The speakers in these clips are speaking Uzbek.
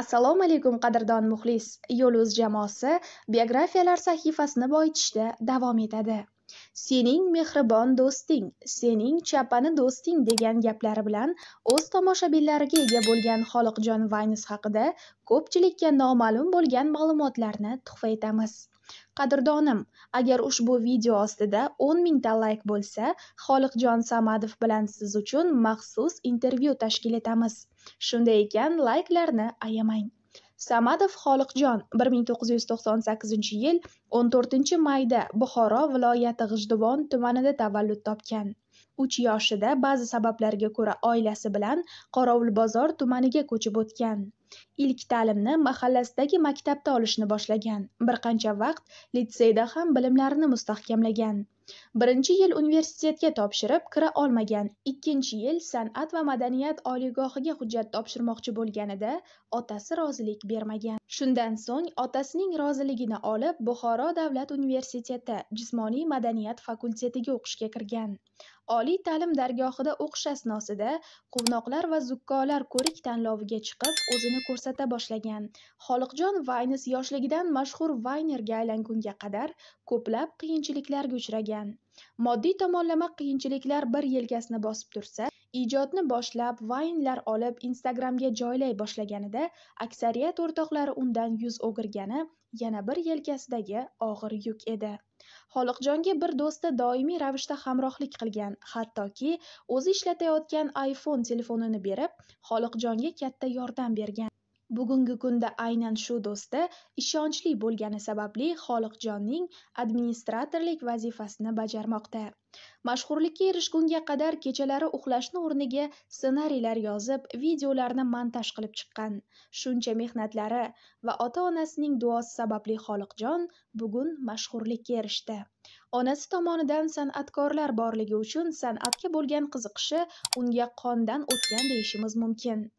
assalomu alaykum qadrdon muxlis yo'l uz jamoasi biografiyalar sahifasini boyitishda davom etadi sening mehribon do'sting sening chapani do'sting degan gaplari bilan o'z tomoshabinlariga ega bo'lgan xoliqjon vaynis haqida ko'pchilikka noma'lum bo'lgan ma'lumotlarni tuhfa etamiz Qadrdonim, agar ushbu video ostida 10 mingta layk bo'lsa, Xoliqjon Samadov bilan siz uchun maxsus intervyu tashkil etamiz. Shunday ekan, layklarni ayamang. Samadov Xoliqjon 1998 yil 14 mayda Buxoro viloyati G'ijduvon tumanida tavallud topgan. 3 yoshida ba'zi sabablarga ko'ra oilasi bilan Qorovulbozor tumaniga ko'chib o'tgan. Ilk ta'limni mahallasidagi maktabda olishni boshlagan, bir qancha vaqt litseyda ham bilimlarini mustahkamlagan. Birinchi yil universitetga topshirib, kira olmagan, ikkinchi yil San'at va madaniyat oliygohiga hujjat topshirmoqchi bo'lganida otasi rozilik bermagan. Shundan so'ng otasining roziligini olib, Buxoro davlat universiteti Jismoniy madaniyat fakultetiga o'qishga kirgan. Oliy ta'lim dargohida o'qish asnosida quvnoqlar va zukkolar ko'rik tanloviga chiqib, o'zini ko'rsata boshlagan. Xoliqjon vaynis yoshligidan mashhur Vaynerga aylangunga qadar ko'plab qiyinchiliklarga uchragan. qilgan moddiy tomonlama qiyinchiliklar bir yelkasini bosib tursa ijodni boshlab vaynlar olib instagramga joylay boshlaganida aksariyat o'rtoqlari undan yuz o'girgani yana bir yelkasidagi og'ir yuk edi xoliqjonga bir do'sti doimiy ravishda hamrohlik qilgan hattoki o'zi ishlatayotgan iphone telefonini berib xoliqjonga katta yordam bergan Bugungi kunda aynan shu do'sti ishonchli bo'lgani sababli Xoliqjonning administratorlik vazifasini bajarmoqda. Mashhurlikka erishgunga qadar kechalari uxlashni o'rniga ssenariylar yozib, videolarni montaj qilib chiqqan. Shuncha mehnatlari va ota-onasining duosi sababli Xoliqjon bugun mashhurlikka erishdi. Onasi tomonidan san'atkorlar borligi uchun san'atga bo'lgan qiziqishi unga qondan o'tgan deyishimiz mumkin.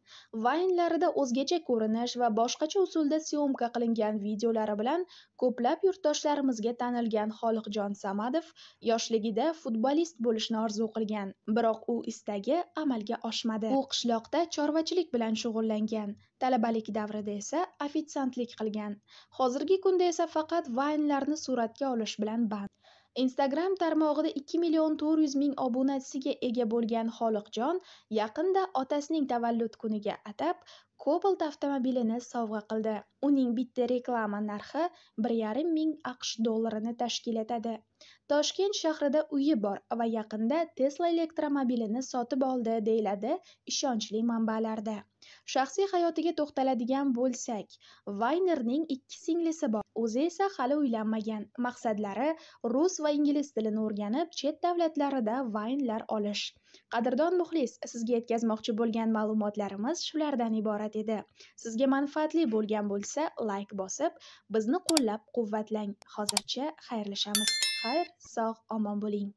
Vaynlarida o'zgacha ko'rinish va boshqacha usulda syomka qilingan videolari bilan ko'plab yurtdoshlarimizga tanilgan Xoliqjon Samadov yoshligida futbolist bo'lishni orzu qilgan, biroq u istagi amalga oshmadi. U qishloqda chorvachilik bilan shug'ullangan, talabalik davrida esa ofitsiantlik qilgan. Hozirgi kunda esa faqat vaynlarni suratga olish bilan band. Instagram tarmog'ida 2 million 400 ming obunachisiga ega bo'lgan Xoliqjon yaqinda otasining tavallud kuniga atab Cobalt avtomobilini sovg'a qildi. Uning bitta reklama narxi 1,5 ming AQSh dollarini tashkil etadi. Toshkent shahrida uyi bor va yaqinda Tesla elektromobilini sotib oldi, deyiladi ishonchli manbalarda. Shaxsiy hayotiga to'xtaladigan bo'lsak, Vaynerning ikki singlisi bor. o'zi esa hali uylanmagan maqsadlari rus va ingliz tilini o'rganib chet davlatlarida vaynlar olish qadrdon muxlis sizga yetkazmoqchi bo'lgan ma'lumotlarimiz shulardan iborat edi sizga manfaatli bo'lgan bo'lsa layk bosib bizni qo'llab quvvatlang hozircha xayrlashamiz xayr sog' omon bo'ling